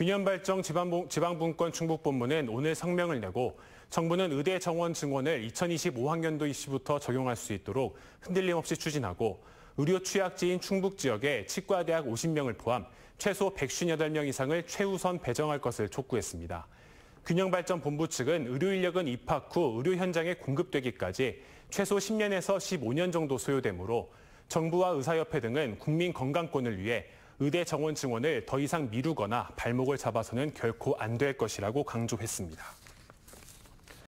균현발전 지방분권 충북본부는 오늘 성명을 내고 정부는 의대 정원 증원을 2025학년도 입시부터 적용할 수 있도록 흔들림 없이 추진하고 의료 취약지인 충북 지역에 치과대학 50명을 포함 최소 158명 이상을 최우선 배정할 것을 촉구했습니다. 균형발전본부 측은 의료 인력은 입학 후 의료 현장에 공급되기까지 최소 10년에서 15년 정도 소요되므로 정부와 의사협회 등은 국민 건강권을 위해 의대 정원 증원을 더 이상 미루거나 발목을 잡아서는 결코 안 될 것이라고 강조했습니다.